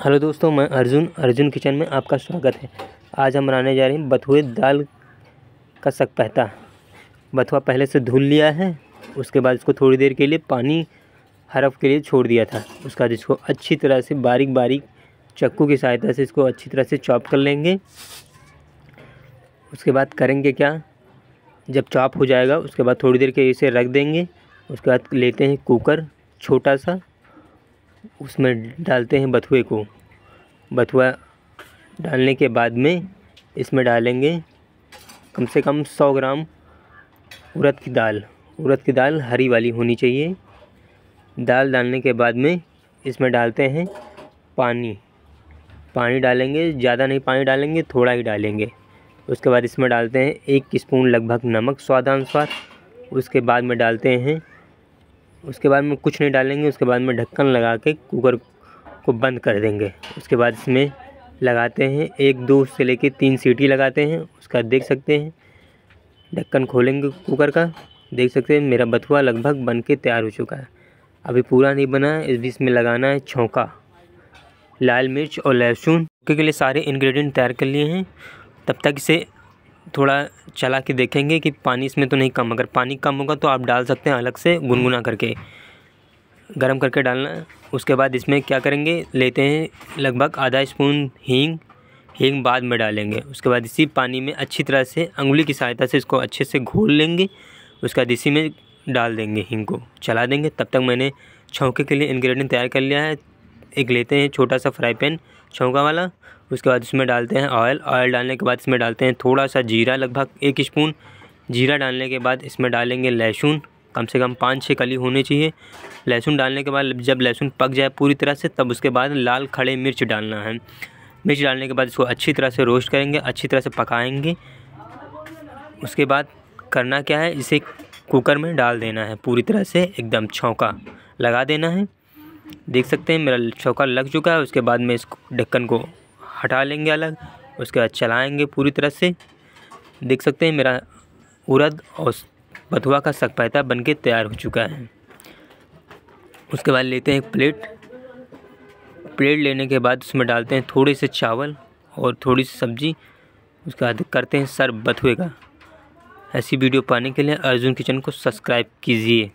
hello दोस्तों मैं Arjun Arjun kitchen में आपका स्वागत है आज हम बनाने जा रहे हैं बथुए दाल का सकपहता बथुआ पहले से धुल लिया है उसके बाद उसको थोड़ी देर के लिए पानी हरफ के लिए छोड़ दिया था उसका जिसको अच्छी तरह से बारीक बारीक चक्कू की सहायता से इसको अच्छी तरह से चॉप कर लेंगे उसके बाद करेंगे क्या जब चॉप हो जाएगा उसके बाद थोड़ी देर के इसे रख देंगे उसके बाद लेते हैं कुकर छोटा सा उसमें डालते हैं बथुए को बथुआ डालने के बाद में इसमें डालेंगे कम से कम सौ ग्राम उड़द की दाल उड़द की दाल हरी वाली होनी चाहिए दाल डालने के बाद में इसमें डालते हैं पानी पानी डालेंगे ज़्यादा नहीं पानी डालेंगे थोड़ा ही डालेंगे उसके बाद इसमें डालते हैं एक स्पून लगभग नमक स्वादानुसार उसके बाद में डालते हैं उसके बाद में कुछ नहीं डालेंगे उसके बाद में ढक्कन लगा के कुकर को बंद कर देंगे उसके बाद इसमें लगाते हैं एक दो से लेके तीन सीटी लगाते हैं उसका देख सकते हैं ढक्कन खोलेंगे कुकर का देख सकते हैं मेरा बथुआ लगभग बन के तैयार हो चुका है अभी पूरा नहीं बना है इस बीच में लगाना है छौका लाल मिर्च और लहसुन के लिए सारे इन्ग्रीडियंट तैयार कर लिए हैं तब तक इसे थोड़ा चला के देखेंगे कि पानी इसमें तो नहीं कम अगर पानी कम होगा तो आप डाल सकते हैं अलग से गुनगुना करके गर्म करके डालना उसके बाद इसमें क्या करेंगे लेते हैं लगभग आधा स्पून हींग हींग बाद में डालेंगे उसके बाद इसी पानी में अच्छी तरह से अंगुली की सहायता से इसको अच्छे से घोल लेंगे उसके बाद इसी में डाल देंगे हींग को चला देंगे तब तक मैंने छौके के लिए इन्ग्रीडियंट तैयार कर लिया है एक लेते हैं छोटा सा फ्राई पैन छौका वाला उसके बाद उसमें डालते हैं ऑयल ऑयल डालने के बाद इसमें डालते हैं थोड़ा सा जीरा लगभग एक स्पून जीरा डालने के बाद इसमें डालेंगे लहसुन कम से कम पाँच छः कली होनी चाहिए लहसुन डालने के बाद जब लहसुन पक जाए पूरी तरह से तब उसके बाद लाल खड़े मिर्च डालना है मिर्च डालने के बाद इसको अच्छी तरह से रोस्ट करेंगे अच्छी तरह से पकाएंगे उसके बाद करना क्या है इसे कुकर में डाल देना है पूरी तरह से एकदम छौंका लगा देना है देख सकते हैं मेरा चौका लग चुका है उसके बाद में इस ढक्कन को हटा लेंगे अलग उसके बाद चलाएंगे पूरी तरह से देख सकते हैं मेरा उरद और बथुआ का सकपैता बन के तैयार हो चुका है उसके बाद लेते हैं एक प्लेट प्लेट लेने के बाद उसमें डालते हैं थोड़े से चावल और थोड़ी सी सब्ज़ी उसके बाद करते हैं सर बथुए का ऐसी वीडियो पाने के लिए अर्जुन किचन को सब्सक्राइब कीजिए